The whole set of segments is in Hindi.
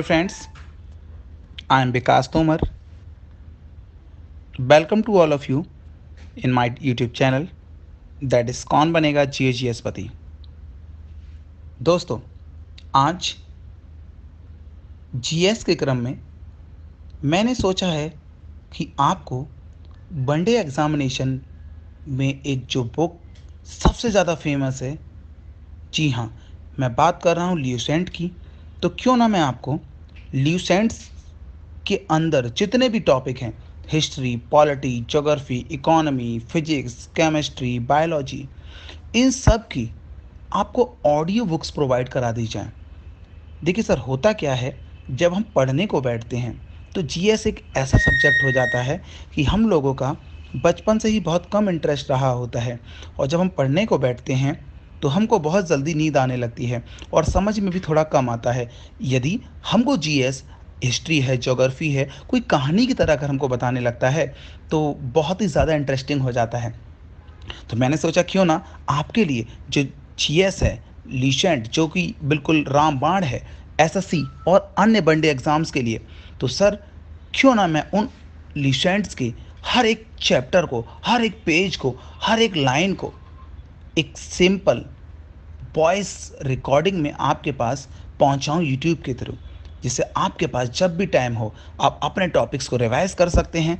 Hello friends I am Vikas Tomar welcome to all of you in my YouTube channel that is कौन बनेगा एस पति दोस्तों आज जीएस के क्रम में मैंने सोचा है कि आपको वनडे एग्ज़ामिनेशन में एक जो बुक सबसे ज़्यादा फेमस है जी हाँ मैं बात कर रहा हूँ ल्यूसेंट की तो क्यों ना मैं आपको ल्यूसेंट्स के अंदर जितने भी टॉपिक हैं history polity geography economy physics chemistry biology इन सब की आपको ऑडियो बुक्स प्रोवाइड करा दी जाए देखिए सर होता क्या है जब हम पढ़ने को बैठते हैं तो जीएस एक ऐसा सब्जेक्ट हो जाता है कि हम लोगों का बचपन से ही बहुत कम इंटरेस्ट रहा होता है और जब हम पढ़ने को बैठते हैं तो हमको बहुत जल्दी नींद आने लगती है और समझ में भी थोड़ा कम आता है यदि हमको जीएस हिस्ट्री है जोग्राफ़ी है कोई कहानी की तरह अगर हमको बताने लगता है तो बहुत ही ज़्यादा इंटरेस्टिंग हो जाता है तो मैंने सोचा क्यों ना आपके लिए जो जी है लीशेंट जो कि बिल्कुल रामबाण है एसएससी और अन्य बनडे एग्ज़ाम्स के लिए तो सर क्यों ना मैं उन लीशेंट्स के हर एक चैप्टर को हर एक पेज को हर एक लाइन को एक सिंपल वॉइस रिकॉर्डिंग में आपके पास पहुंचाऊं यूट्यूब के थ्रू जिससे आपके पास जब भी टाइम हो आप अपने टॉपिक्स को रिवाइज कर सकते हैं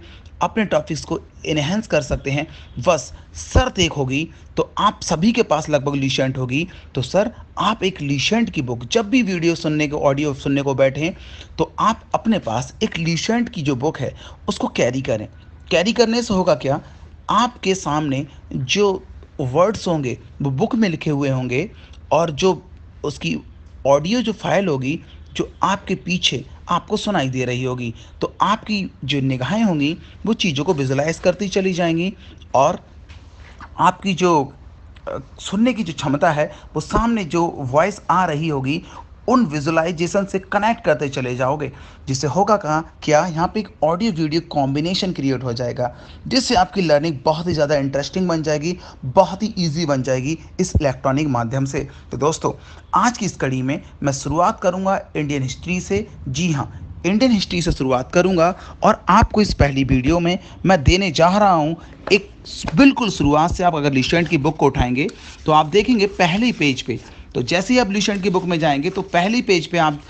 अपने टॉपिक्स को इनहेंस कर सकते हैं बस शर्त एक होगी तो आप सभी के पास लगभग लीशेंट होगी तो सर आप एक लीशेंट की बुक जब भी वीडियो सुनने को ऑडियो सुनने को बैठें तो आप अपने पास एक लीशेंट की जो बुक है उसको कैरी करें कैरी करने से होगा क्या आपके सामने जो वर्ड्स होंगे वो बुक में लिखे हुए होंगे और जो उसकी ऑडियो जो फाइल होगी जो आपके पीछे आपको सुनाई दे रही होगी तो आपकी जो निगाहें होंगी वो चीज़ों को विजुलाइज करती चली जाएंगी और आपकी जो सुनने की जो क्षमता है वो सामने जो वॉइस आ रही होगी उन विजुलाइजेशन से कनेक्ट करते चले जाओगे जिससे होगा कहाँ क्या यहाँ पे एक ऑडियो वीडियो कॉम्बिनेशन क्रिएट हो जाएगा जिससे आपकी लर्निंग बहुत ही ज़्यादा इंटरेस्टिंग बन जाएगी बहुत ही ईजी बन जाएगी इस इलेक्ट्रॉनिक माध्यम से तो दोस्तों आज की इस कड़ी में मैं शुरुआत करूँगा इंडियन हिस्ट्री से जी हाँ इंडियन हिस्ट्री से शुरुआत करूंगा और आपको इस पहली वीडियो में मैं देने जा रहा हूं एक बिल्कुल शुरुआत से आप अगर लिस्टेंट की बुक को उठाएंगे तो आप देखेंगे पहले पेज पे तो जैसे ही आप लूशन की बुक में जाएंगे तो पहली पेज पे आप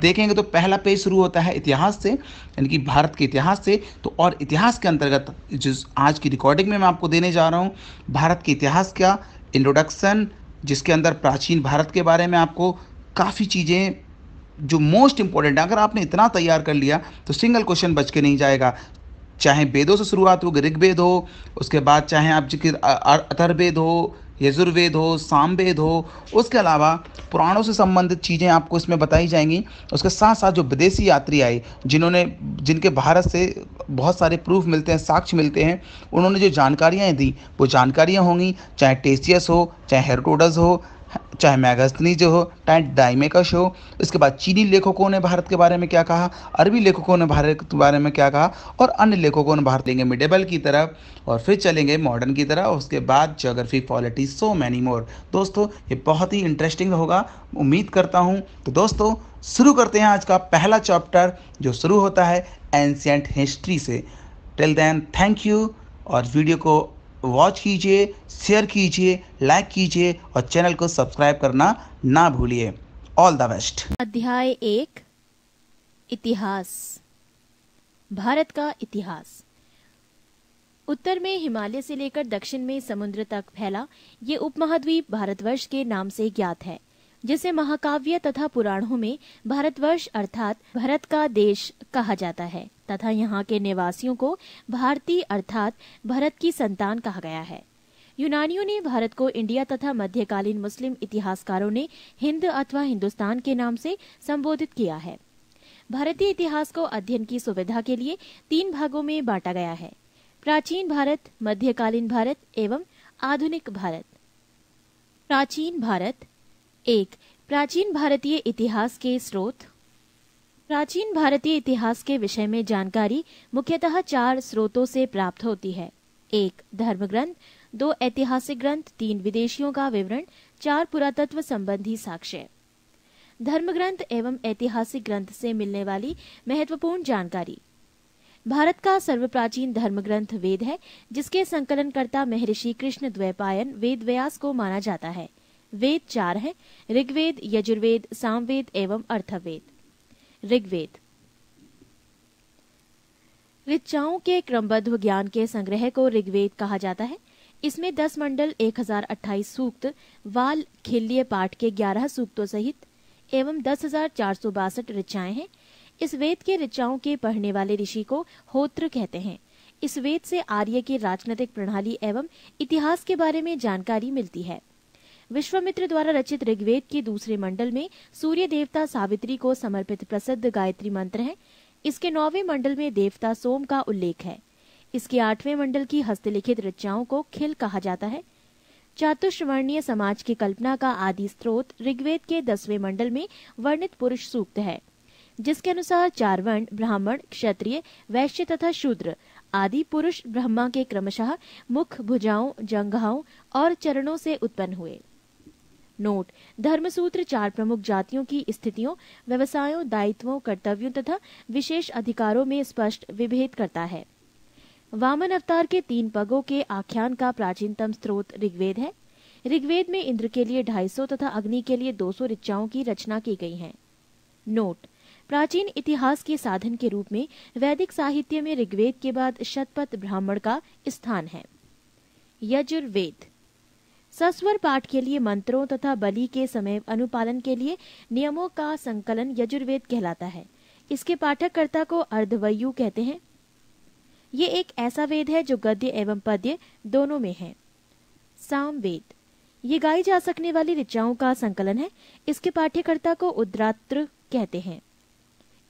देखेंगे तो पहला पेज शुरू होता है इतिहास से यानी कि भारत के इतिहास से तो और इतिहास के अंतर्गत जिस आज की रिकॉर्डिंग में मैं आपको देने जा रहा हूँ भारत के इतिहास का इंट्रोडक्शन जिसके अंदर प्राचीन भारत के बारे में आपको काफ़ी चीज़ें जो मोस्ट इंपॉर्टेंट है अगर आपने इतना तैयार कर लिया तो सिंगल क्वेश्चन बच के नहीं जाएगा चाहे वेदों से शुरुआत हो ऋग्वेद हो उसके बाद चाहे आप जिक्र अथर्वेद हो यजुर्वेद हो सामवेद हो उसके अलावा पुराणों से संबंधित चीज़ें आपको इसमें बताई जाएंगी उसके साथ साथ जो विदेशी यात्री आए जिन्होंने जिनके भारत से बहुत सारे प्रूफ मिलते हैं साक्ष्य मिलते हैं उन्होंने जो जानकारियाँ दी वो जानकारियाँ होंगी चाहे टेसियस हो चाहे हेरोडोटस हो चाहे जो हो टाइट का शो इसके बाद चीनी लेखकों ने भारत के बारे में क्या कहा अरबी लेखकों ने भारत के बारे में क्या कहा और अन्य लेखकों ने भारत लेंगे मिडेबल की तरफ और फिर चलेंगे मॉडर्न की तरफ उसके बाद geography polity so many more दोस्तों ये बहुत ही इंटरेस्टिंग होगा उम्मीद करता हूँ तो दोस्तों शुरू करते हैं आज का पहला चैप्टर जो शुरू होता है एंशियंट हिस्ट्री से टिल देन थैंक यू और वीडियो को वॉच कीजिए शेयर कीजिए लाइक कीजिए और चैनल को सब्सक्राइब करना ना भूलिए ऑल द बेस्ट अध्याय एक इतिहास भारत का इतिहास उत्तर में हिमालय से लेकर दक्षिण में समुद्र तक फैला ये उपमहाद्वीप भारतवर्ष के नाम से ज्ञात है जिसे महाकाव्य तथा पुराणों में भारतवर्ष अर्थात भारत का देश कहा जाता है तथा यहाँ के निवासियों को भारतीय अर्थात भरत की संतान कहा गया है यूनानियों ने भारत को इंडिया तथा मध्यकालीन मुस्लिम इतिहासकारों ने हिंद अथवा हिंदुस्तान के नाम से संबोधित किया है भारतीय इतिहास को अध्ययन की सुविधा के लिए तीन भागों में बांटा गया है प्राचीन भारत मध्यकालीन भारत एवं आधुनिक भारत प्राचीन भारत एक प्राचीन भारतीय इतिहास के स्रोत प्राचीन भारतीय इतिहास के विषय में जानकारी मुख्यतः चार स्रोतों से प्राप्त होती है एक धर्म ग्रंथ दो ऐतिहासिक ग्रंथ तीन विदेशियों का विवरण चार पुरातत्व संबंधी साक्ष्य धर्म ग्रंथ एवं ऐतिहासिक ग्रंथ से मिलने वाली महत्वपूर्ण जानकारी भारत का सर्वप्राचीन धर्म ग्रंथ वेद है जिसके संकलनकर्ता महर्षि कृष्ण द्वैपायन वेद व्यास को माना जाता है वेद चार हैं ऋग्वेद यजुर्वेद सामवेद एवं अर्थवेद ऋग्वेद ऋचाओं के क्रमबद्ध ज्ञान के संग्रह को ऋग्वेद कहा जाता है इसमें दस मंडल एक हजार अट्ठाईस सूक्त वाल खिल्य पाठ के ग्यारह सूक्तों सहित एवं दस हजार चार सौ बासठ ऋचाएं हैं इस वेद के ऋचाओं के पढ़ने वाले ऋषि को होत्र कहते हैं इस वेद से आर्य की राजनीतिक प्रणाली एवं इतिहास के बारे में जानकारी मिलती है विश्वामित्र द्वारा रचित ऋग्वेद के दूसरे मंडल में सूर्य देवता सावित्री को समर्पित प्रसिद्ध गायत्री मंत्र है इसके नौवे मंडल में देवता सोम का उल्लेख है इसके आठवें मंडल की हस्तलिखित रचनाओं को खिल कहा जाता है चातुष्वर्णीय समाज की कल्पना का आदि स्रोत ऋग्वेद के दसवें मंडल में वर्णित पुरुष सूक्त है जिसके अनुसार चार वर्ण ब्राह्मण क्षत्रिय वैश्य तथा शूद्र आदि पुरुष ब्रह्मा के क्रमशः मुख भुजाओं जंघाओं और चरणों से उत्पन्न हुए नोट धर्मसूत्र चार प्रमुख जातियों की स्थितियों व्यवसायों दायित्वों कर्तव्यों तथा विशेष अधिकारों में स्पष्ट विभेद करता है वामन अवतार के तीन पगों के आख्यान का प्राचीनतम स्रोत ऋग्वेद है ऋग्वेद में इंद्र के लिए 250 तथा अग्नि के लिए 200 ऋचाओं की रचना की गई है नोट प्राचीन इतिहास के साधन के रूप में वैदिक साहित्य में ऋग्वेद के बाद शतपथ ब्राह्मण का स्थान है यजुर्वेद सस्वर पाठ के लिए मंत्रों तथा बलि के समय अनुपालन के लिए नियमों का संकलन यजुर्वेद कहलाता है इसके पाठककर्ता को अर्धवयु कहते हैं ये एक ऐसा वेद है जो गद्य एवं पद्य दोनों में है साम वेद ये गाई जा सकने वाली ऋचाओं का संकलन है इसके पाठ्यकर्ता को उद्रात्र कहते हैं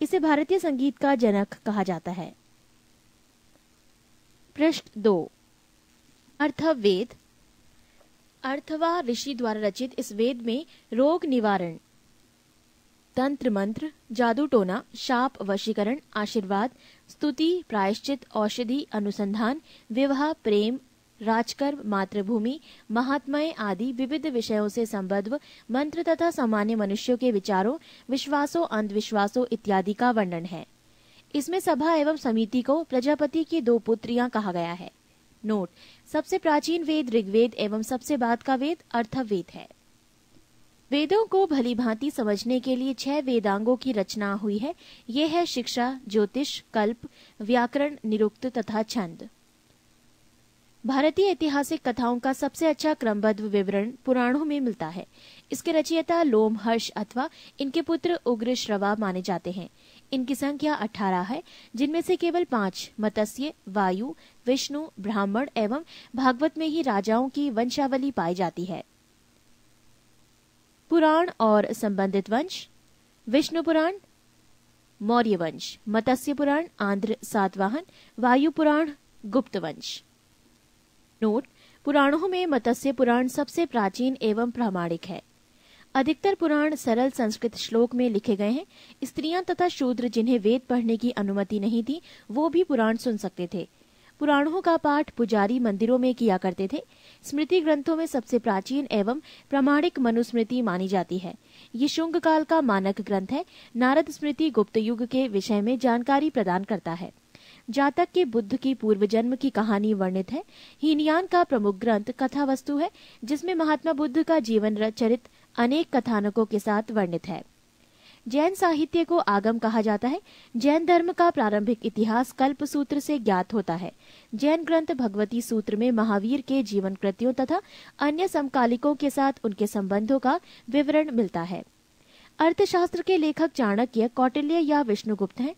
इसे भारतीय संगीत का जनक कहा जाता है प्रश्न दो अर्थवेद अर्थवा ऋषि द्वारा रचित इस वेद में रोग निवारण तंत्र मंत्र जादू टोना शाप वशीकरण आशीर्वाद स्तुति प्रायश्चित औषधि अनुसंधान विवाह प्रेम राजकर्म मातृभूमि महात्मय आदि विविध विषयों से संबद्ध मंत्र तथा सामान्य मनुष्यों के विचारों विश्वासों अंधविश्वासों इत्यादि का वर्णन है इसमें सभा एवं समिति को प्रजापति की दो पुत्रियां कहा गया है नोट सबसे प्राचीन वेद ऋग्वेद एवं सबसे बाद का वेद अर्थवेद है वेदों को भली भांति समझने के लिए छह वेदांगों की रचना हुई है ये है शिक्षा ज्योतिष कल्प व्याकरण निरुक्त तथा छंद भारतीय ऐतिहासिक कथाओं का सबसे अच्छा क्रमबद्ध विवरण पुराणों में मिलता है इसके रचयिता लोम हर्ष अथवा इनके पुत्र उग्र श्रवा माने जाते हैं इनकी संख्या अठारह है जिनमें से केवल पांच मत्स्य वायु विष्णु ब्राह्मण एवं भागवत में ही राजाओं की वंशावली पाई जाती है पुराण और संबंधित वंश विष्णु पुराण मौर्य वंश मत्स्य पुराण आंध्र सातवाहन वायु पुराण गुप्त वंश नोट पुराणों में मत्स्य पुराण सबसे प्राचीन एवं प्रामाणिक है अधिकतर पुराण सरल संस्कृत श्लोक में लिखे गए हैं स्त्रियां तथा शूद्र जिन्हें वेद पढ़ने की अनुमति नहीं थी वो भी पुराण सुन सकते थे पुराणों का पाठ पुजारी मंदिरों में किया करते थे स्मृति ग्रंथों में सबसे प्राचीन एवं प्रामाणिक मनुस्मृति मानी जाती है ये शुंग काल का मानक ग्रंथ है नारद स्मृति गुप्त युग के विषय में जानकारी प्रदान करता है जातक के बुद्ध की पूर्व जन्म की कहानी वर्णित है हीनयान का प्रमुख ग्रंथ कथा वस्तु है जिसमें महात्मा बुद्ध का जीवन चरित अनेक कथानकों के साथ वर्णित है जैन साहित्य को आगम कहा जाता है जैन धर्म का प्रारंभिक इतिहास कल्प सूत्र से ज्ञात होता है जैन ग्रंथ भगवती सूत्र में महावीर के जीवन कृतियों तथा अन्य समकालिकों के साथ उनके संबंधों का विवरण मिलता है अर्थशास्त्र के लेखक चाणक्य कौटिल्य या विष्णुगुप्त हैं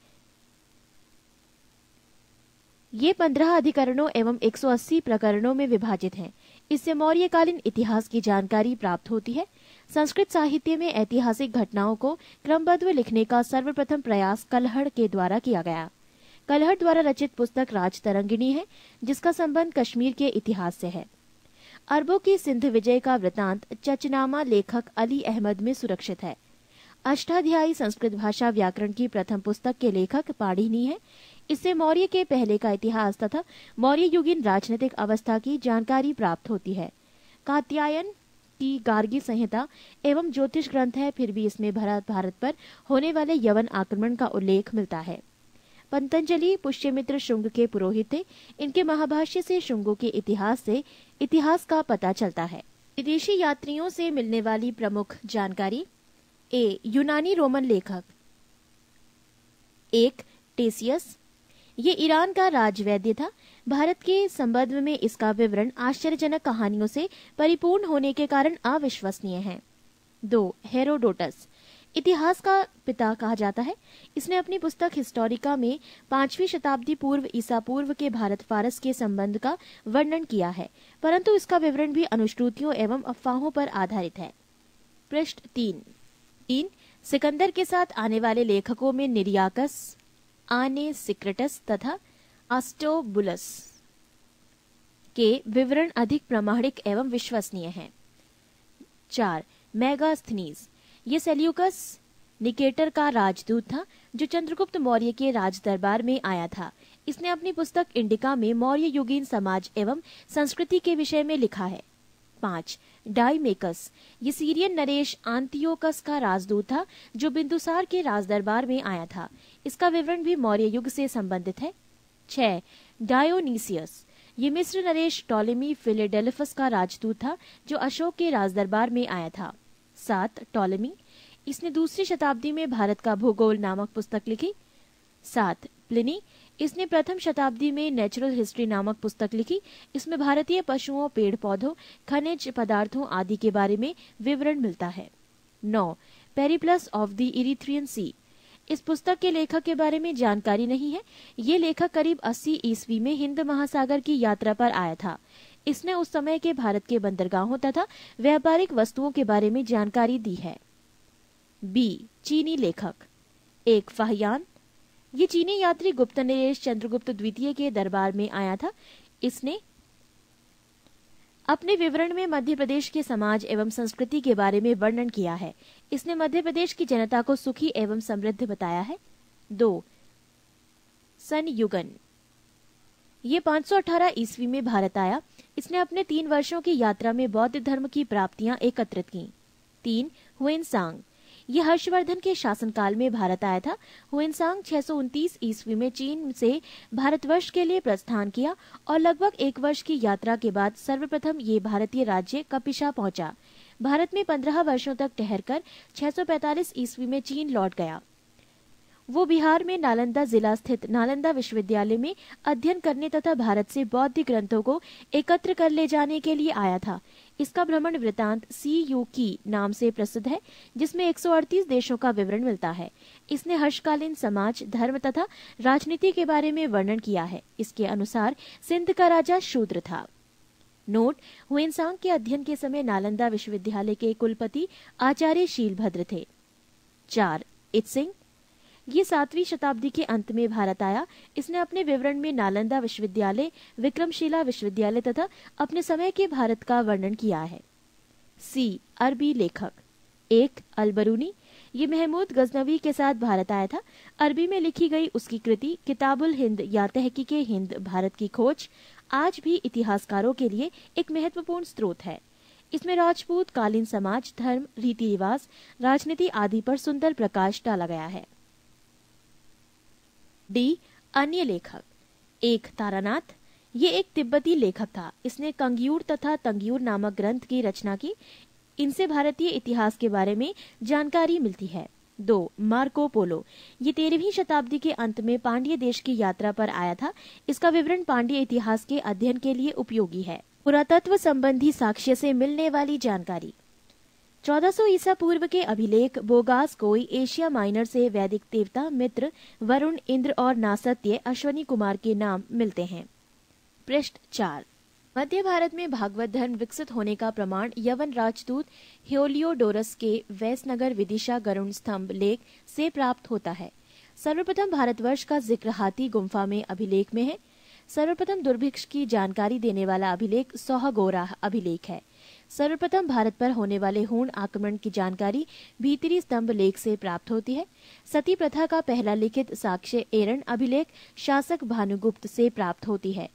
ये पंद्रह अधिकरणों एवं 180 प्रकरणों में विभाजित हैं इससे मौर्यकालीन इतिहास की जानकारी प्राप्त होती है संस्कृत साहित्य में ऐतिहासिक घटनाओं को क्रमबद्ध लिखने का सर्वप्रथम प्रयास कलहड़ के द्वारा किया गया कलहड़ द्वारा रचित पुस्तक राज तरंगिणी है जिसका संबंध कश्मीर के इतिहास से है अरबों की सिंध विजय का वृतांत चचनामा लेखक अली अहमद में सुरक्षित है अष्टाध्यायी संस्कृत भाषा व्याकरण की प्रथम पुस्तक के लेखक पाणिनि है इससे मौर्य के पहले का इतिहास तथा मौर्य युगीन राजनीतिक अवस्था की जानकारी प्राप्त होती है कात्यायन की गार्गी संहिता एवं ज्योतिष ग्रंथ है फिर भी इसमें भारत भारत पर होने वाले यवन आक्रमण का उल्लेख मिलता है पंतजलि पुष्यमित्र शुंग के पुरोहित थे इनके महाभाष्य से शुंगों के इतिहास से इतिहास का पता चलता है विदेशी यात्रियों से मिलने वाली प्रमुख जानकारी ए यूनानी रोमन लेखक एक टेसियस ये ईरान का राजवैद्य था भारत के संबंध में इसका विवरण आश्चर्यजनक कहानियों से परिपूर्ण होने के कारण अविश्वसनीय है दो हेरोडोटस इतिहास का पिता कहा जाता है इसने अपनी पुस्तक हिस्टोरिका में पांचवी शताब्दी पूर्व ईसा पूर्व के भारत फारस के संबंध का वर्णन किया है परंतु इसका विवरण भी अनुश्रुतियों एवं अफवाहों पर आधारित है पृष्ठ तीन तीन सिकंदर के साथ आने वाले लेखकों में निर्याकस आने सिक्रेटस तथा अस्टोबुलस के विवरण अधिक प्रमाणिक एवं विश्वसनीय हैं चार मेगास्थनीज ये सेल्यूकस निकेटर का राजदूत था जो चंद्रगुप्त मौर्य के राज दरबार में आया था इसने अपनी पुस्तक इंडिका में मौर्य युगीन समाज एवं संस्कृति के विषय में लिखा है पांच डाइमेकस ये सीरियन नरेश आंतियोकस का राजदूत था जो बिंदुसार के राजदरबार में आया था इसका विवरण भी मौर्य युग से संबंधित है छह डायोनीसियस ये मिस्र नरेश टॉलेमी फिलेडेल्फस का राजदूत था जो अशोक के राजदरबार में आया था सात टॉलेमी इसने दूसरी शताब्दी में भारत का भूगोल नामक पुस्तक लिखी सात प्लिनी इसने प्रथम शताब्दी में नेचुरल हिस्ट्री नामक पुस्तक लिखी इसमें भारतीय पशुओं पेड़ पौधों खनिज पदार्थों आदि के बारे में विवरण मिलता है नौ Periplus of the Erythraean Sea इस पुस्तक के लेखक के बारे में जानकारी नहीं है ये लेखक करीब 80 ईस्वी में हिंद महासागर की यात्रा पर आया था इसने उस समय के भारत के बंदरगाहों तथा व्यापारिक वस्तुओं के बारे में जानकारी दी है बी चीनी लेखक एक फाहयान ये चीनी यात्री गुप्त नरेश चंद्रगुप्त द्वितीय के दरबार में आया था इसने अपने विवरण में मध्य प्रदेश के समाज एवं संस्कृति के बारे में वर्णन किया है इसने मध्य प्रदेश की जनता को सुखी एवं समृद्ध बताया है दो सनयुगन ये 518 ईस्वी में भारत आया इसने अपने तीन वर्षों की यात्रा में बौद्ध धर्म की प्राप्तियां एकत्रित की तीन हुएनसांग यह हर्षवर्धन के शासनकाल में भारत आया था हुएनसांग छह ईस्वी में चीन से भारतवर्ष के लिए प्रस्थान किया और लगभग एक वर्ष की यात्रा के बाद सर्वप्रथम ये भारतीय राज्य कपिशा पहुंचा भारत में पंद्रह वर्षों तक ठहरकर 645 ईस्वी में चीन लौट गया वो बिहार में नालंदा जिला स्थित नालंदा विश्वविद्यालय में अध्ययन करने तथा भारत से बौद्ध ग्रंथों को एकत्र कर ले जाने के लिए आया था इसका भ्रमण वृतांत सी यू की नाम से प्रसिद्ध है जिसमें 138 देशों का विवरण मिलता है इसने हर्षकालीन समाज धर्म तथा राजनीति के बारे में वर्णन किया है इसके अनुसार सिंध का राजा शूद्र था नोट हुएनसांग के अध्ययन के समय नालंदा विश्वविद्यालय के कुलपति आचार्य शीलभद्र थे चार इत सिंह ये सातवीं शताब्दी के अंत में भारत आया इसने अपने विवरण में नालंदा विश्वविद्यालय विक्रमशिला विश्वविद्यालय तथा अपने समय के भारत का वर्णन किया है सी अरबी लेखक एक अलबरूनी ये महमूद गजनवी के साथ भारत आया था अरबी में लिखी गई उसकी कृति किताबुल हिंद या तहकी के हिंद भारत की खोज आज भी इतिहासकारों के लिए एक महत्वपूर्ण स्रोत है इसमें राजपूत कालीन समाज धर्म रीति रिवाज राजनीति आदि पर सुंदर प्रकाश डाला गया है डी अन्य लेखक एक तारानाथ ये एक तिब्बती लेखक था इसने कंगयूर तथा तंगयूर नामक ग्रंथ की रचना की इनसे भारतीय इतिहास के बारे में जानकारी मिलती है दो मार्को पोलो ये तेरहवीं शताब्दी के अंत में पांड्य देश की यात्रा पर आया था इसका विवरण पांड्य इतिहास के अध्ययन के लिए उपयोगी है पुरातत्व संबंधी साक्ष्य से मिलने वाली जानकारी चौदह सौ ईसा पूर्व के अभिलेख बोगास कोई एशिया माइनर से वैदिक देवता मित्र वरुण इंद्र और नासत्य अश्वनी कुमार के नाम मिलते हैं पृष्ठ चार मध्य भारत में भागवत धर्म विकसित होने का प्रमाण यवन राजदूत ह्योलियोडोरस के वैसनगर विदिशा गरुण स्तंभ लेख से प्राप्त होता है सर्वप्रथम भारतवर्ष का जिक्र हाथी गुम्फा में अभिलेख में है सर्वप्रथम दुर्भिक्ष की जानकारी देने वाला अभिलेख सोहगोरा अभिलेख है सर्वप्रथम भारत पर होने वाले हूण आक्रमण की जानकारी भीतरी स्तंभ लेख से प्राप्त होती है सती प्रथा का पहला लिखित साक्ष्य एरन अभिलेख शासक भानुगुप्त से प्राप्त होती है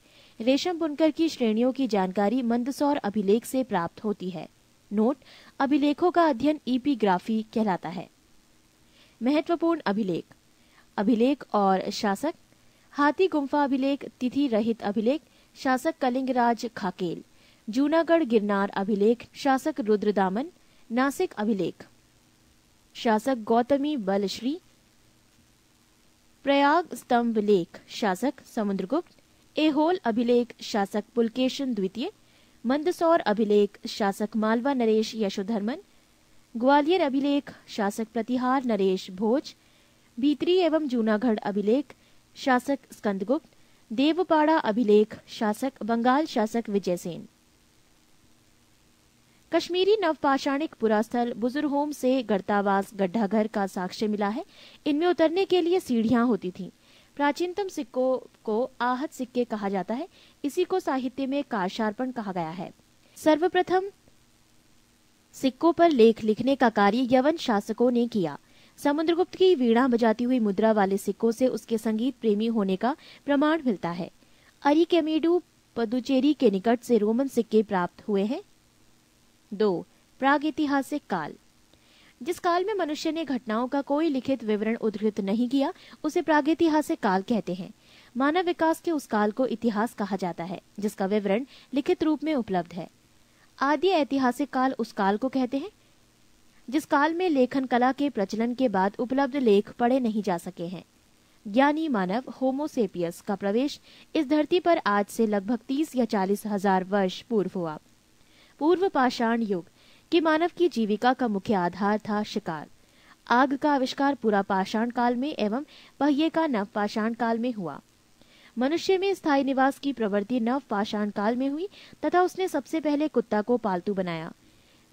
रेशम बुनकर की श्रेणियों की जानकारी मंदसौर अभिलेख से प्राप्त होती है नोट अभिलेखों का अध्ययन ईपीग्राफी e कहलाता है महत्वपूर्ण अभिलेख अभिलेख और शासक हाथी गुम्फा अभिलेख तिथि रहित अभिलेख शासक कलिंगराज खाकेल जूनागढ़ गिरनार अभिलेख शासक रुद्रदामन नासिक अभिलेख शासक गौतमी बलश्री प्रयाग स्तंभ लेख शासक समुद्रगुप्त एहोल अभिलेख शासक पुलकेशन द्वितीय मंदसौर अभिलेख शासक मालवा नरेश यशोधर्मन ग्वालियर अभिलेख शासक प्रतिहार नरेश भोज भीतरी एवं जूनागढ़ अभिलेख शासक स्कंदगुप्त देवपाड़ा अभिलेख शासक बंगाल शासक विजयसेन कश्मीरी नवपाषाणिक पुरास्थल होम से गर्तावास गड्ढाघर का साक्ष्य मिला है इनमें उतरने के लिए सीढ़ियां होती थीं प्राचीनतम सिक्कों को आहत सिक्के कहा जाता है इसी को साहित्य में काशार्पण कहा गया है सर्वप्रथम सिक्कों पर लेख लिखने का कार्य यवन शासकों ने किया समुद्रगुप्त की वीणा बजाती हुई मुद्रा वाले सिक्कों से उसके संगीत प्रेमी होने का प्रमाण मिलता है अरिकेमेडू पदुचेरी के निकट से रोमन सिक्के प्राप्त हुए हैं दो प्रागैतिहासिक काल जिस काल में मनुष्य ने घटनाओं का कोई लिखित विवरण उद्धृत नहीं किया उसे प्रागैतिहासिक काल कहते हैं मानव विकास के उस काल को इतिहास कहा जाता है जिसका विवरण लिखित रूप में उपलब्ध है आदि ऐतिहासिक काल उस काल को कहते हैं जिस काल में लेखन कला के प्रचलन के बाद उपलब्ध लेख पढ़े नहीं जा सके हैं ज्ञानी मानव होमोसेपियस का प्रवेश इस धरती पर आज से लगभग तीस या चालीस हजार वर्ष पूर्व हुआ पूर्व पाषाण युग की मानव की जीविका का मुख्य आधार था शिकार आग का आविष्कार पूरा पाषाण काल में एवं पहिए का पाषाण काल में हुआ मनुष्य में स्थायी निवास की प्रवृत्ति पाषाण काल में हुई तथा उसने सबसे पहले कुत्ता को पालतू बनाया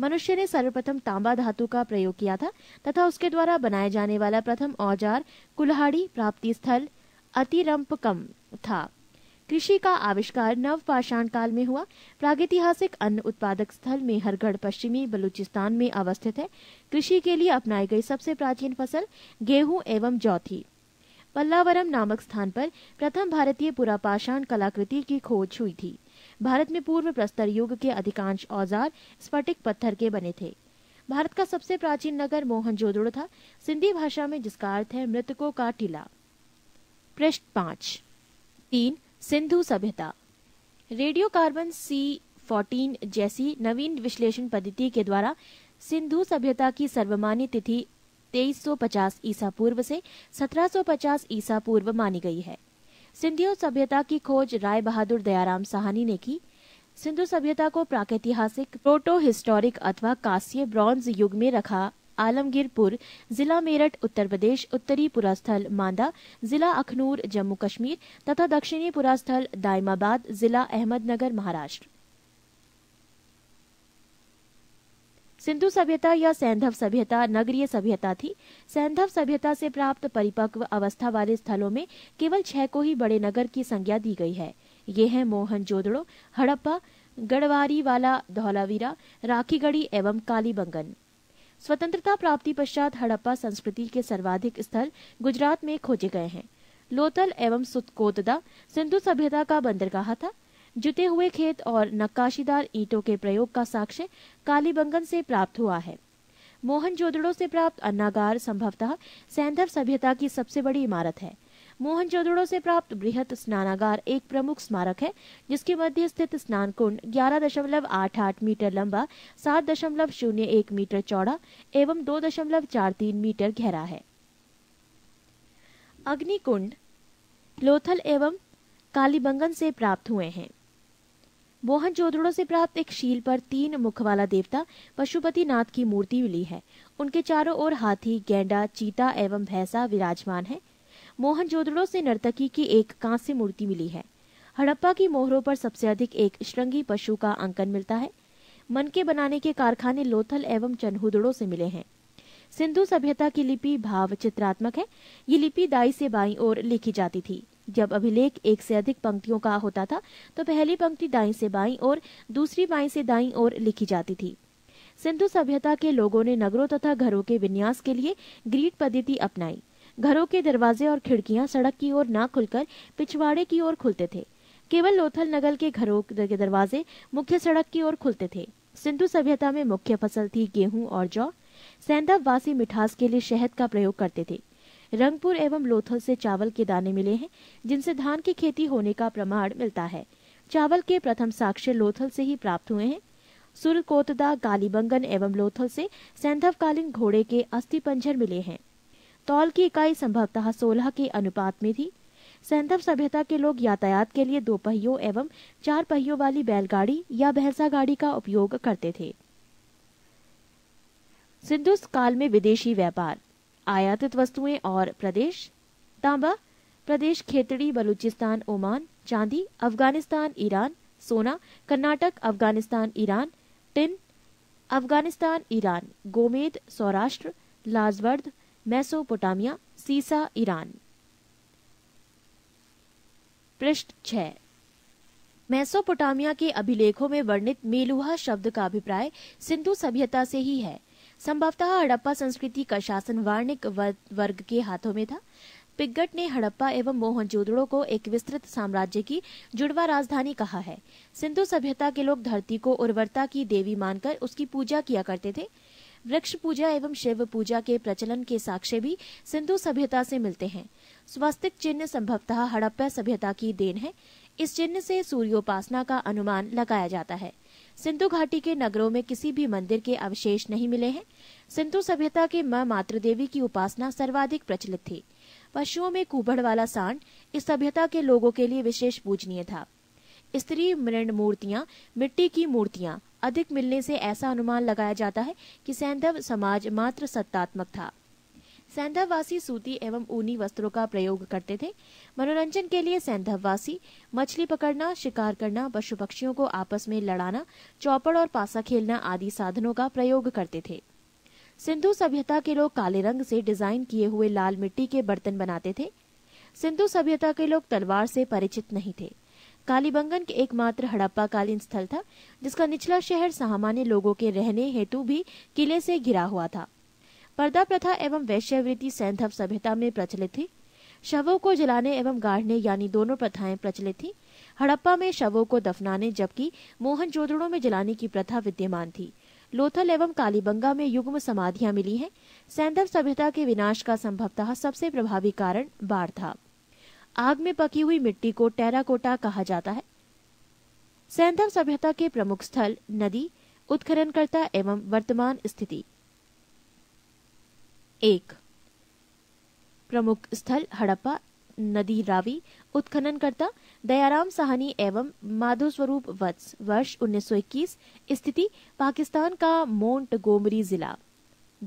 मनुष्य ने सर्वप्रथम तांबा धातु का प्रयोग किया था तथा उसके द्वारा बनाए जाने वाला प्रथम औजार कुल्हाड़ी प्राप्ति स्थल अतिरंपकम था कृषि का आविष्कार नव पाषाण काल में हुआ प्रागैतिहासिक अन्न उत्पादक स्थल में हरगढ़ पश्चिमी बलूचिस्तान में अवस्थित है कृषि के लिए अपनाई गई सबसे प्राचीन फसल गेहूं एवं जौ थी पल्लावरम नामक स्थान पर प्रथम भारतीय पुरापाषाण कलाकृति की खोज हुई थी भारत में पूर्व प्रस्तर युग के अधिकांश औजार स्फटिक पत्थर के बने थे भारत का सबसे प्राचीन नगर मोहनजोदड़ो था सिंधी भाषा में जिसका अर्थ है मृतकों का टीला प्रश्न पांच तीन सिंधु सभ्यता रेडियो कार्बन सी फोर्टीन जैसी नवीन विश्लेषण पद्धति के द्वारा सिंधु सभ्यता की सर्वमान्य तिथि 2350 ईसा पूर्व से 1750 ईसा पूर्व मानी गई है सिंधु सभ्यता की खोज राय बहादुर दयाराम साहनी ने की सिंधु सभ्यता को प्राकैतिहासिक प्रोटो हिस्टोरिक अथवा कांस्य ब्रॉन्ज युग में रखा आलमगीरपुर जिला मेरठ उत्तर प्रदेश उत्तरी पुरास्थल मांदा जिला अखनूर जम्मू कश्मीर तथा दक्षिणी पुरास्थल दाइमाबाद जिला अहमदनगर महाराष्ट्र सिंधु सभ्यता या सैंधव सभ्यता नगरीय सभ्यता थी सैंधव सभ्यता से प्राप्त परिपक्व अवस्था वाले स्थलों में केवल छह को ही बड़े नगर की संज्ञा दी गई है ये हैं मोहन जोदड़ो हड़प्पा गढ़वारी वाला धौलावीरा राखीगढ़ी एवं कालीबंगन स्वतंत्रता प्राप्ति पश्चात हड़प्पा संस्कृति के सर्वाधिक स्थल गुजरात में खोजे गए हैं लोतल एवं सुतकोतदा सिंधु सभ्यता का बंदरगाह था जुटे हुए खेत और नक्काशीदार ईंटों के प्रयोग का साक्ष्य कालीबंगन से प्राप्त हुआ है मोहन जोदड़ो से प्राप्त अन्नागार संभवतः सैंधव सभ्यता की सबसे बड़ी इमारत है मोहनजोदड़ो से प्राप्त बृहत स्नानागार एक प्रमुख स्मारक है जिसके मध्य स्थित स्नान कुंड ग्यारह दशमलव आठ आठ मीटर लंबा सात दशमलव शून्य एक मीटर चौड़ा एवं दो दशमलव चार तीन मीटर गहरा है अग्निकुंड लोथल एवं कालीबंगन से प्राप्त हुए हैं मोहन जोदड़ो से प्राप्त एक शील पर तीन मुख वाला देवता पशुपति नाथ की मूर्ति मिली है उनके चारों ओर हाथी गेंडा चीता एवं भैंसा विराजमान है मोहनजोदड़ो से नर्तकी की एक कांस्य मूर्ति मिली है हड़प्पा की मोहरों पर सबसे अधिक एक श्रृंगी पशु का अंकन मिलता है मनके बनाने के कारखाने लोथल एवं चनहुदड़ो से मिले हैं सिंधु सभ्यता की लिपि भाव चित्रात्मक है ये लिपि दाई से बाई और लिखी जाती थी जब अभिलेख एक से अधिक पंक्तियों का होता था तो पहली पंक्ति दाई से बाई और दूसरी बाई से दाई और लिखी जाती थी सिंधु सभ्यता के लोगों ने नगरों तथा घरों के विन्यास के लिए ग्रीट पद्धति अपनाई घरों के दरवाजे और खिड़कियां सड़क की ओर ना खुलकर पिछवाड़े की ओर खुलते थे केवल लोथल नगल के घरों के दरवाजे मुख्य सड़क की ओर खुलते थे सिंधु सभ्यता में मुख्य फसल थी गेहूं और जौ वासी मिठास के लिए शहद का प्रयोग करते थे रंगपुर एवं लोथल से चावल के दाने मिले हैं जिनसे धान की खेती होने का प्रमाण मिलता है चावल के प्रथम साक्ष्य लोथल से ही प्राप्त हुए हैं सुरकोतदा कालीबंगन एवं लोथल से सैंधवकालीन घोड़े के अस्थि पंजर मिले हैं तौल की इकाई संभवतः सोलह के अनुपात में थी सैंधव सभ्यता के लोग यातायात के लिए दो पहियों एवं चार पहियों वाली बैलगाड़ी या भैंसा गाड़ी का उपयोग करते थे सिंधु काल में विदेशी व्यापार आयातित वस्तुएं और प्रदेश तांबा प्रदेश खेतड़ी बलूचिस्तान ओमान चांदी अफगानिस्तान ईरान सोना Karnataka Afghanistan Iran tin Afghanistan Iran गोमेद सौराष्ट्र लाजवर्द मैसोपोटामिया सीसा ईरान पृष्ठ मैसोपोटामिया के अभिलेखों में वर्णित मेलुहा शब्द का अभिप्राय सिंधु सभ्यता से ही है संभवतः हड़प्पा संस्कृति का शासन वार्णिक वर्ग के हाथों में था पिग्गट ने हड़प्पा एवं मोहनजोदड़ो को एक विस्तृत साम्राज्य की जुड़वा राजधानी कहा है सिंधु सभ्यता के लोग धरती को उर्वरता की देवी मानकर उसकी पूजा किया करते थे वृक्ष पूजा एवं शिव पूजा के प्रचलन के साक्ष्य भी सिंधु सभ्यता से मिलते हैं स्वास्तिक चिन्ह संभवतः हड़प्पा सभ्यता की देन है इस चिन्ह से सूर्योपासना का अनुमान लगाया जाता है सिंधु घाटी के नगरों में किसी भी मंदिर के अवशेष नहीं मिले हैं सिंधु सभ्यता के मां देवी की उपासना सर्वाधिक प्रचलित थी पशुओं में कुबड़ वाला सांड इस सभ्यता के लोगों के लिए विशेष पूजनीय था स्त्री मृण मूर्तियां मिट्टी की मूर्तियां अधिक मिलने से ऐसा अनुमान लगाया जाता है कि सैंधव समाज मात्र सत्तात्मक था सैंधववासी सूती एवं ऊनी वस्त्रों का प्रयोग करते थे मनोरंजन के लिए सैंधववासी मछली पकड़ना शिकार करना पशु पक्षियों को आपस में लड़ाना चौपड़ और पासा खेलना आदि साधनों का प्रयोग करते थे सिंधु सभ्यता के लोग काले रंग से डिजाइन किए हुए लाल मिट्टी के बर्तन बनाते थे सिंधु सभ्यता के लोग तलवार से परिचित नहीं थे कालीबंगन के एकमात्र हड़प्पा कालीन स्थल था जिसका निचला शहर सामान्य लोगों के रहने हेतु भी किले से घिरा हुआ था पर्दा प्रथा एवं वैश्यवृत्ति सैंधव सभ्यता में प्रचलित थी शवों को जलाने एवं गाढ़ने यानी दोनों प्रथाएं प्रचलित थी हड़प्पा में शवों को दफनाने जबकि मोहन मोहनजोदड़ों में जलाने की प्रथा विद्यमान थी लोथल एवं कालीबंगा में युग्म समाधियां मिली हैं सैंधव सभ्यता के विनाश का संभवतः सबसे प्रभावी कारण बाढ़ था आग में पकी हुई मिट्टी को टेराकोटा कहा जाता है सैंधव सभ्यता के प्रमुख स्थल नदी उत्खननकर्ता एवं वर्तमान स्थिति एक प्रमुख स्थल हड़प्पा नदी रावी उत्खननकर्ता दयाराम साहनी एवं माधोस्वरूप वत्स वर्ष 1921 स्थिति पाकिस्तान का मोंट गोमरी जिला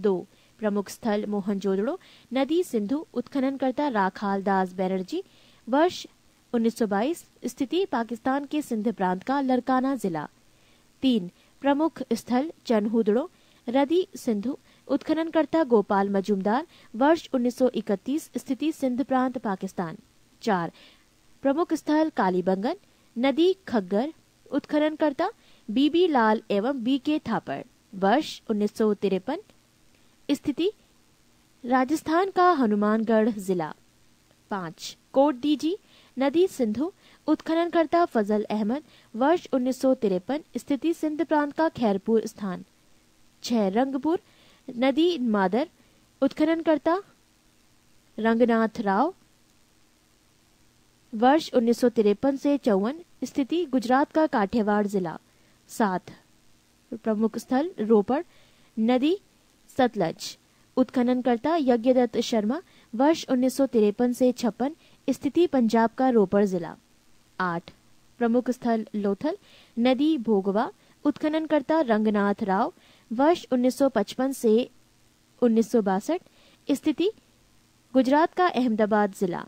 दो प्रमुख स्थल मोहनजोदड़ो नदी सिंधु उत्खननकर्ता राखाल दास बैनर्जी वर्ष 1922 स्थिति पाकिस्तान के सिंध प्रांत का लरकाना जिला तीन प्रमुख स्थल चनहुदड़ो रदी सिंधु उत्खननकर्ता गोपाल मजुमदार वर्ष 1931 स्थिति सिंध प्रांत पाकिस्तान चार प्रमुख स्थल कालीबंगन नदी खग्गर उत्खननकर्ता बीबी लाल एवं बी के थापर वर्ष उन्नीस स्थिति राजस्थान का हनुमानगढ़ जिला पाँच कोट डीजी नदी सिंधु उत्खननकर्ता फजल अहमद वर्ष उन्नीस स्थिति सिंध प्रांत का खैरपुर स्थान छह रंगपुर नदी मादर उत्खननकर्ता रंगनाथ राव वर्ष उन्नीस से चौवन स्थिति गुजरात का काठेवाड़ जिला सात प्रमुख स्थल रोपड़ नदी सतलज उत्खननकर्ता यज्ञदत्त शर्मा वर्ष उन्नीस से छप्पन स्थिति पंजाब का रोपड़ जिला आठ प्रमुख स्थल लोथल नदी भोगवा उत्खननकर्ता रंगनाथ राव वर्ष 1955 से उन्नीस स्थिति गुजरात का अहमदाबाद जिला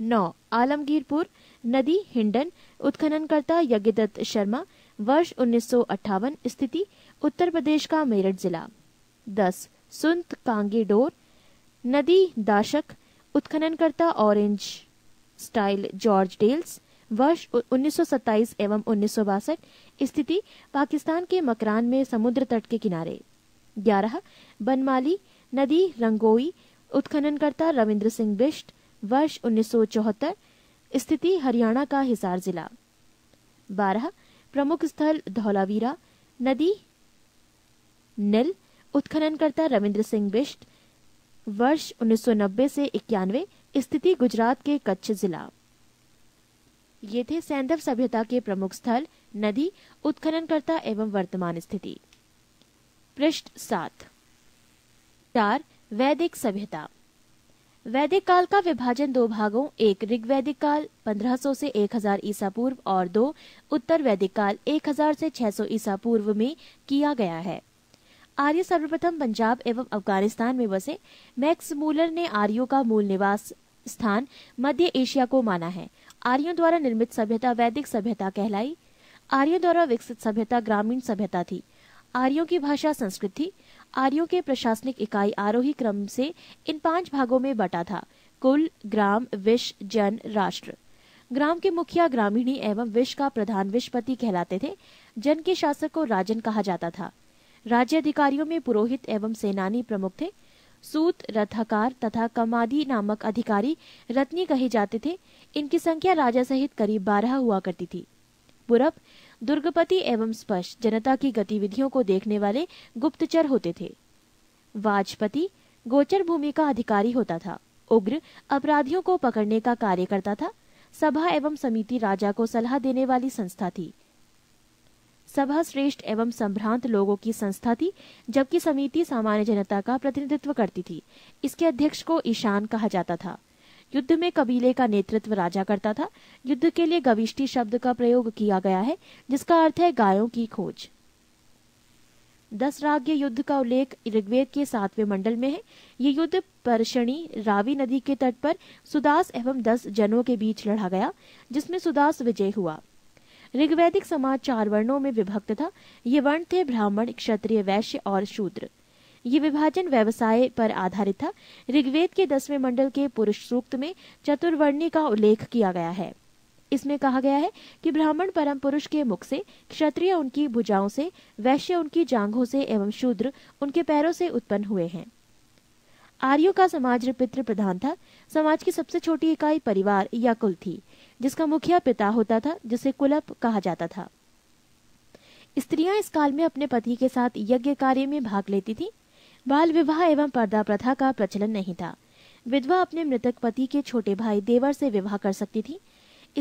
नौ आलमगीरपुर नदी हिंडन उत्खननकर्ता यज्ञदत्त शर्मा वर्ष उन्नीस स्थिति उत्तर प्रदेश का मेरठ जिला दस सुंत कांगेडोर नदी दाशक उत्खननकर्ता ऑरेंज स्टाइल जॉर्ज डेल्स वर्ष 1927 एवं उन्नीस स्थिति पाकिस्तान के मकरान में समुद्र तट के किनारे ग्यारह बनमाली नदी रंगोई उत्खननकर्ता रविंद्र सिंह बिष्ट वर्ष 1974 स्थिति हरियाणा का हिसार जिला बारह प्रमुख स्थल धौलावीरा नदी नल उत्खननकर्ता रविंद्र सिंह बिष्ट वर्ष 1990 से इक्यानवे स्थिति गुजरात के कच्छ जिला ये थे सैंधव सभ्यता के प्रमुख स्थल नदी उत्खननकर्ता एवं वर्तमान स्थिति पृष्ठ सात चार वैदिक सभ्यता वैदिक काल का विभाजन दो भागों एक ऋग्वैदिक काल 1500 से 1000 ईसा पूर्व और दो उत्तर वैदिक काल 1000 से 600 ईसा पूर्व में किया गया है आर्य सर्वप्रथम पंजाब एवं अफगानिस्तान में बसे मैक्स मूलर ने आर्यों का मूल निवास स्थान मध्य एशिया को माना है आर्यों द्वारा निर्मित सभ्यता वैदिक सभ्यता कहलाई आर्यों द्वारा विकसित सभ्यता ग्रामीण सभ्यता थी आर्यों की भाषा संस्कृत थी आर्यों के प्रशासनिक इकाई आरोही क्रम से इन पांच भागों में बटा था कुल ग्राम विश जन राष्ट्र ग्राम के मुखिया ग्रामीणी एवं विश का प्रधान विशपति कहलाते थे जन के शासक को राजन कहा जाता था राज्य अधिकारियों में पुरोहित एवं सेनानी प्रमुख थे सूत रथकार तथा कमादी नामक अधिकारी रत्नी कहे जाते थे इनकी संख्या राजा सहित करीब बारह हुआ करती थी पूरब दुर्गपति एवं स्पष्ट जनता की गतिविधियों को देखने वाले गुप्तचर होते थे वाजपति गोचर भूमि का अधिकारी होता था उग्र अपराधियों को पकड़ने का कार्य करता था सभा एवं समिति राजा को सलाह देने वाली संस्था थी सभा श्रेष्ठ एवं संभ्रांत लोगों की संस्था थी जबकि समिति सामान्य जनता का प्रतिनिधित्व करती थी इसके अध्यक्ष को ईशान कहा जाता था युद्ध में कबीले का नेतृत्व राजा करता था युद्ध के लिए गविष्टी शब्द का प्रयोग किया गया है जिसका अर्थ है गायों की खोज दस राग्य युद्ध का उल्लेख ऋग्वेद के सातवें मंडल में है ये युद्ध परशणी रावी नदी के तट पर सुदास एवं दस जनों के बीच लड़ा गया जिसमें सुदास विजय हुआ ऋग्वैदिक समाज चार वर्णों में विभक्त था ये वर्ण थे ब्राह्मण क्षत्रिय वैश्य और शूद्र ये विभाजन व्यवसाय पर आधारित था ऋग्वेद के दसवें मंडल के पुरुष सूक्त में चतुर्वर्णी का उल्लेख किया गया है इसमें कहा गया है कि ब्राह्मण परम पुरुष के मुख से क्षत्रिय उनकी भुजाओं से वैश्य उनकी जांघों से एवं शूद्र उनके पैरों से उत्पन्न हुए हैं आर्यो का समाज पितृ प्रधान था समाज की सबसे छोटी इकाई परिवार या कुल थी जिसका मुखिया पिता होता था जिसे कुलप कहा जाता था स्त्रियां इस काल में अपने पति के साथ यज्ञ कार्य में भाग लेती थी बाल विवाह एवं पर्दा प्रथा का प्रचलन नहीं था विधवा अपने मृतक पति के छोटे भाई देवर से विवाह कर सकती थी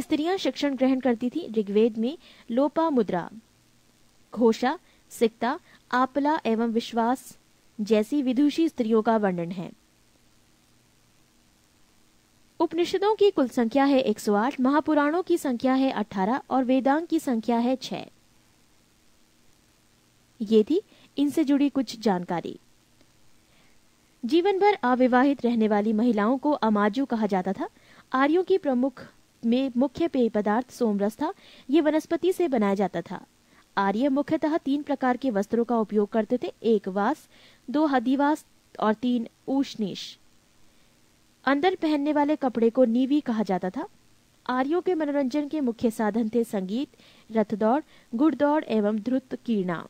स्त्रियां शिक्षण ग्रहण करती थी ऋग्वेद में लोपा मुद्रा घोषा सिक्ता आपला एवं विश्वास जैसी विदुषी स्त्रियों का वर्णन है उपनिषदों की कुल संख्या है 108, महापुराणों की संख्या है 18 और वेदांग की संख्या है 6। ये थी इनसे जुड़ी कुछ जानकारी जीवन भर अविवाहित रहने वाली महिलाओं को अमाजू कहा जाता था आर्यों की प्रमुख में मुख्य पेय पदार्थ सोमरस था यह वनस्पति से बनाया जाता था आर्य मुख्यतः तीन प्रकार के वस्त्रों का उपयोग करते थे एक वास दो हदिवास और तीन ऊष्णीश अंदर पहनने वाले कपड़े को नीवी कहा जाता था आर्यों के मनोरंजन के मुख्य साधन थे संगीत रथ दौड़ घुड़दौड़ एवं ध्रुत कीर्णा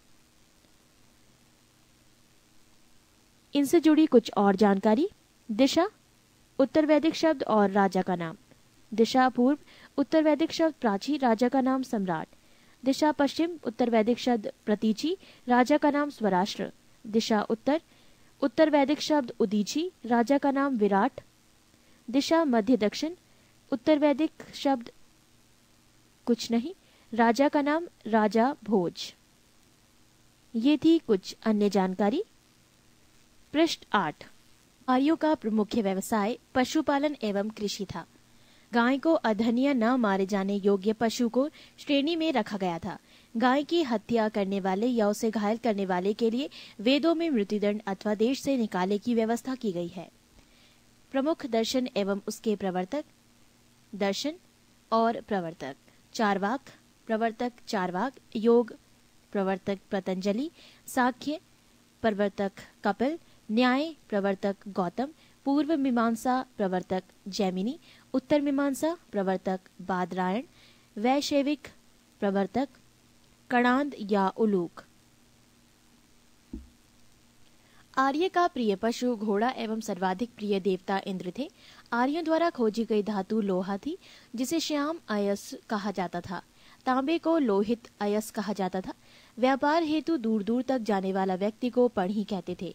इनसे जुड़ी कुछ और जानकारी दिशा उत्तर वैदिक शब्द और राजा का नाम दिशा पूर्व उत्तर वैदिक शब्द प्राची राजा का नाम सम्राट दिशा पश्चिम उत्तर वैदिक शब्द प्रतीची राजा का नाम स्वराष्ट्र दिशा उत्तर उत्तर वैदिक शब्द उदीची राजा का नाम विराट दिशा मध्य दक्षिण उत्तर वैदिक शब्द कुछ नहीं राजा का नाम राजा भोज ये थी कुछ अन्य जानकारी पृष्ठ आठ आर्यो का मुख्य व्यवसाय पशुपालन एवं कृषि था गाय को अधनिया न मारे जाने योग्य पशु को श्रेणी में रखा गया था गाय की हत्या करने वाले या उसे घायल करने वाले के लिए वेदों में मृत्युदंड अथवा देश से निकाले की व्यवस्था की गई है प्रमुख दर्शन एवं उसके प्रवर्तक दर्शन और प्रवर्तक चारवाक प्रवर्तक चारवाक योग प्रवर्तक पतंजलि साख्य प्रवर्तक कपिल न्याय प्रवर्तक गौतम पूर्व मीमांसा प्रवर्तक जैमिनी उत्तर मीमांसा प्रवर्तक बादरायण वैशेविक प्रवर्तक कणांद या उलूक आर्य का प्रिय पशु घोड़ा एवं सर्वाधिक प्रिय देवता इंद्र थे आर्यों द्वारा खोजी गई धातु लोहा थी जिसे श्याम अयस कहा जाता था तांबे को लोहित अयस कहा जाता था व्यापार हेतु दूर दूर तक जाने वाला व्यक्ति को पढ़ी कहते थे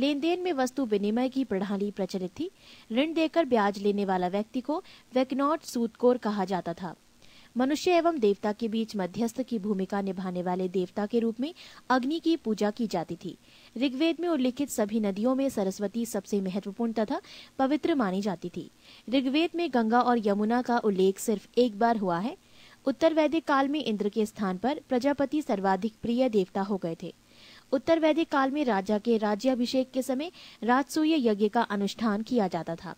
लेन देन में वस्तु विनिमय की प्रणाली प्रचलित थी ऋण देकर ब्याज लेने वाला व्यक्ति को वेकनॉट सूदकोर कहा जाता था मनुष्य एवं देवता के बीच मध्यस्थ की भूमिका निभाने वाले देवता के रूप में अग्नि की पूजा की जाती थी ऋग्वेद में उल्लिखित सभी नदियों में सरस्वती सबसे महत्वपूर्ण तथा पवित्र मानी जाती थी ऋग्वेद में गंगा और यमुना का उल्लेख सिर्फ एक बार हुआ है उत्तर वैदिक काल में इंद्र के स्थान पर प्रजापति सर्वाधिक प्रिय देवता हो गए थे उत्तर वैदिक काल में राजा के राज्याभिषेक के समय राजसूय यज्ञ का अनुष्ठान किया जाता था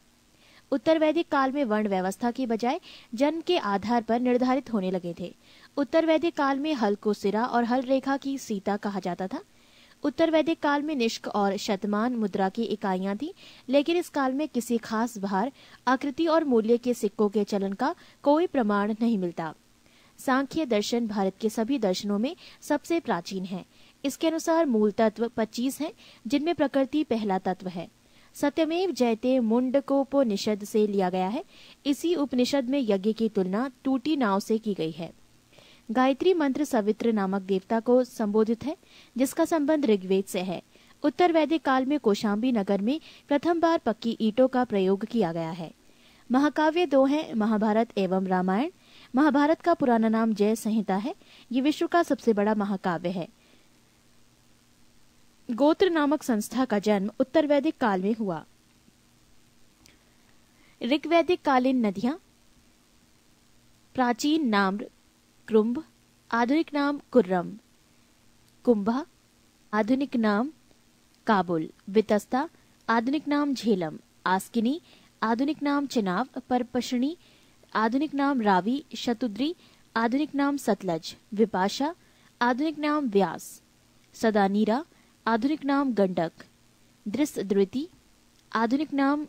उत्तर वैदिक काल में वर्ण व्यवस्था के बजाय जन्म के आधार पर निर्धारित होने लगे थे उत्तर वैदिक काल में हल को सिरा और हल रेखा की सीता कहा जाता था उत्तर वैदिक काल में निष्क और शतमान मुद्रा की इकाइयां थी लेकिन इस काल में किसी खास भार आकृति और मूल्य के सिक्कों के चलन का कोई प्रमाण नहीं मिलता सांख्य दर्शन भारत के सभी दर्शनों में सबसे प्राचीन है इसके अनुसार मूल तत्व 25 हैं जिनमें प्रकृति पहला तत्व है सत्यमेव जयते मुंडकोपनिषद से लिया गया है इसी उपनिषद में यज्ञ की तुलना टूटी नाव से की गई है गायत्री मंत्र सवित्र नामक देवता को संबोधित है जिसका संबंध ऋग्वेद से है उत्तर वैदिक काल में कोशाम्बी नगर में प्रथम बार पक्की ईटों का प्रयोग किया गया है महाकाव्य दो हैं महाभारत एवं रामायण महाभारत का पुराना नाम जय संहिता है ये विश्व का सबसे बड़ा महाकाव्य है गोत्र नामक संस्था का जन्म उत्तर वैदिक काल में हुआ ऋग्वैदिक कालीन नदियां प्राचीन नाम कुंभ आधुनिक नाम कुर्रम कुंभा आधुनिक नाम काबुल वितस्ता आधुनिक नाम झेलम आस्किनी आधुनिक नाम चिनाव परपशनी आधुनिक नाम रावी शतुद्री आधुनिक नाम सतलज विपाशा आधुनिक नाम व्यास सदानीरा आधुनिक नाम गंडक दृश द्रुति आधुनिक नाम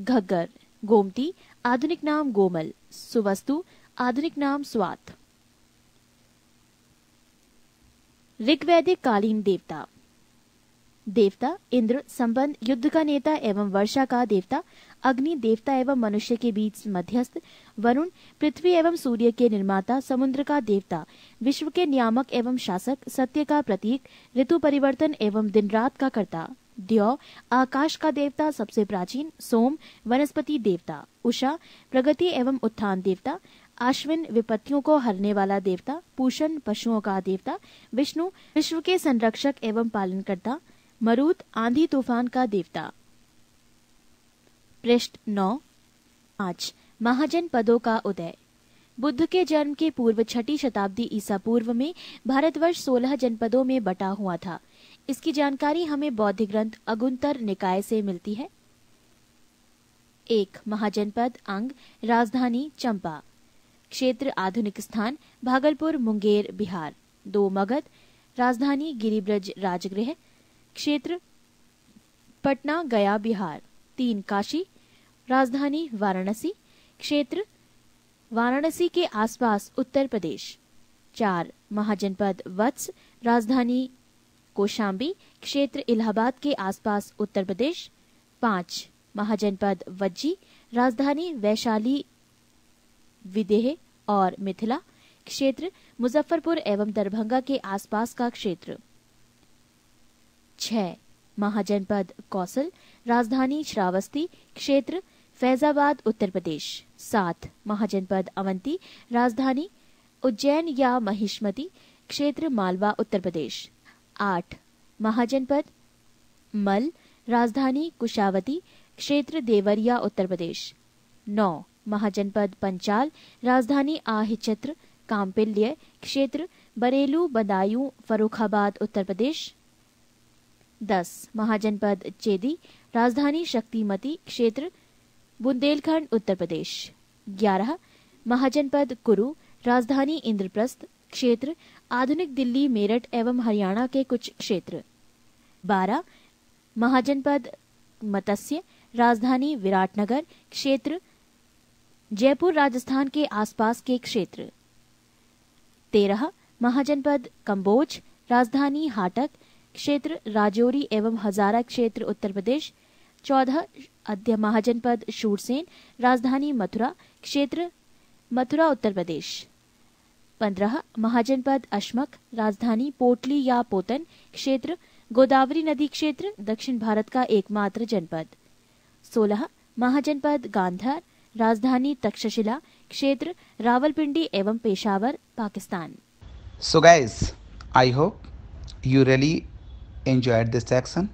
घग्गर गोमती आधुनिक नाम गोमल सुवस्तु आधुनिक नाम स्वात ऋग्वैदिक कालीन देवता देवता इंद्र संबंध युद्ध का नेता एवं वर्षा का देवता अग्नि देवता एवं मनुष्य के बीच मध्यस्थ वरुण पृथ्वी एवं सूर्य के निर्माता समुद्र का देवता विश्व के नियामक एवं शासक सत्य का प्रतीक ऋतु परिवर्तन एवं दिन रात का कर्ता द्यो आकाश का देवता सबसे प्राचीन सोम वनस्पति देवता उषा प्रगति एवं उत्थान देवता आश्विन विपत्तियों को हरने वाला देवता पूषण पशुओं का देवता विष्णु विश्व के संरक्षक एवं पालनकर्ता मरुत आंधी तूफान का देवता पृष्ठ नौ आज महाजन पदों का उदय बुद्ध के जन्म के पूर्व छठी शताब्दी ईसा पूर्व में भारतवर्ष सोलह जनपदों में बटा हुआ था इसकी जानकारी हमें बौद्ध ग्रंथ अगुंतर निकाय से मिलती है एक महाजनपद अंग राजधानी चंपा क्षेत्र आधुनिक स्थान भागलपुर मुंगेर बिहार दो मगध राजधानी गिरिब्रज राजगृह क्षेत्र पटना गया बिहार तीन काशी राजधानी वाराणसी क्षेत्र वाराणसी के आसपास उत्तर प्रदेश चार महाजनपद वत्स राजधानी कोशाम्बी क्षेत्र इलाहाबाद के आसपास उत्तर प्रदेश पांच महाजनपद वज्जी राजधानी वैशाली विदेह और मिथिला क्षेत्र मुजफ्फरपुर एवं दरभंगा के आसपास का क्षेत्र छह महाजनपद कौशल राजधानी श्रावस्ती क्षेत्र फैजाबाद उत्तर प्रदेश सात महाजनपद अवंती राजधानी उज्जैन या महिष्मती क्षेत्र मालवा उत्तर प्रदेश आठ महाजनपद मल राजधानी कुशावती क्षेत्र देवरिया उत्तर प्रदेश नौ महाजनपद पंचाल राजधानी आहिचत्र काम्पिल्य क्षेत्र बरेलू बदायूं फरुखाबाद उत्तर प्रदेश दस महाजनपद चेदी राजधानी शक्तिमती क्षेत्र बुंदेलखंड उत्तर प्रदेश ग्यारह महाजनपद कुरु राजधानी इंद्रप्रस्थ क्षेत्र आधुनिक दिल्ली मेरठ एवं हरियाणा के कुछ क्षेत्र बारह महाजनपद मत्स्य राजधानी विराटनगर क्षेत्र जयपुर राजस्थान के आसपास के क्षेत्र तेरह महाजनपद कंबोज राजधानी हाटक क्षेत्र राजौरी एवं हजारा क्षेत्र उत्तर प्रदेश चौदह अध्य महाजनपद शूरसेन राजधानी मथुरा क्षेत्र मथुरा उत्तर प्रदेश पंद्रह महाजनपद अशमक राजधानी पोटली या पोतन क्षेत्र गोदावरी नदी क्षेत्र दक्षिण भारत का एकमात्र जनपद सोलह महाजनपद गांधर राजधानी तक्षशिला क्षेत्र रावलपिंडी एवं Peshawar Pakistan so guys I hope you really enjoyed this section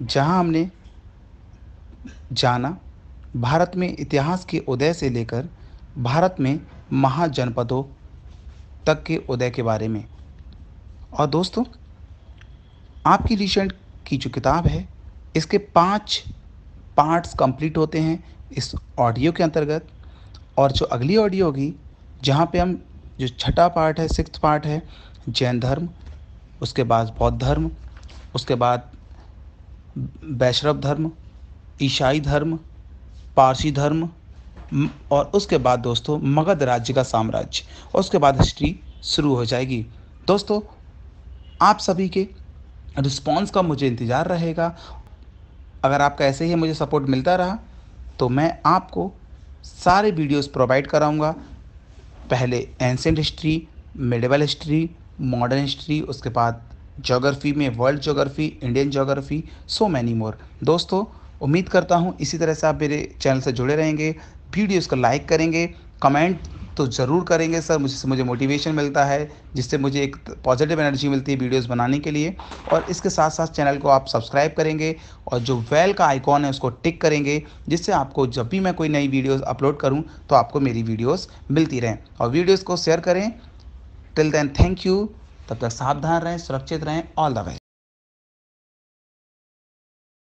जहां हमने जाना भारत में इतिहास के उदय से लेकर भारत में महाजनपदों तक के उदय के बारे में और दोस्तों आपकी रिसेंट की जो किताब है इसके पांच पार्ट्स कंप्लीट होते हैं इस ऑडियो के अंतर्गत और जो अगली ऑडियो होगी जहाँ पे हम जो छठा पार्ट है सिक्स पार्ट है जैन धर्म उसके बाद बौद्ध धर्म उसके बाद वैष्णव धर्म ईसाई धर्म पारसी धर्म और उसके बाद दोस्तों मगध राज्य का साम्राज्य और उसके बाद हिस्ट्री शुरू हो जाएगी दोस्तों आप सभी के रिस्पॉन्स का मुझे इंतज़ार रहेगा अगर आपका ऐसे ही मुझे सपोर्ट मिलता रहा तो मैं आपको सारे वीडियोस प्रोवाइड कराऊंगा पहले ancient history medieval history modern history उसके बाद ज्योग्राफी में world geography Indian geography so many more दोस्तों उम्मीद करता हूँ इसी तरह से आप मेरे चैनल से जुड़े रहेंगे वीडियोज़ को लाइक करेंगे कमेंट तो ज़रूर करेंगे सर मुझसे मुझे मोटिवेशन मिलता है जिससे मुझे एक पॉजिटिव एनर्जी मिलती है वीडियोस बनाने के लिए और इसके साथ साथ चैनल को आप सब्सक्राइब करेंगे और जो वेल का आइकॉन है उसको टिक करेंगे जिससे आपको जब भी मैं कोई नई वीडियोस अपलोड करूं तो आपको मेरी वीडियोस मिलती रहें और वीडियोज़ को शेयर करें टिल दैन थैंक यू तब तक सावधान रहें सुरक्षित रहें ऑल द वेस्ट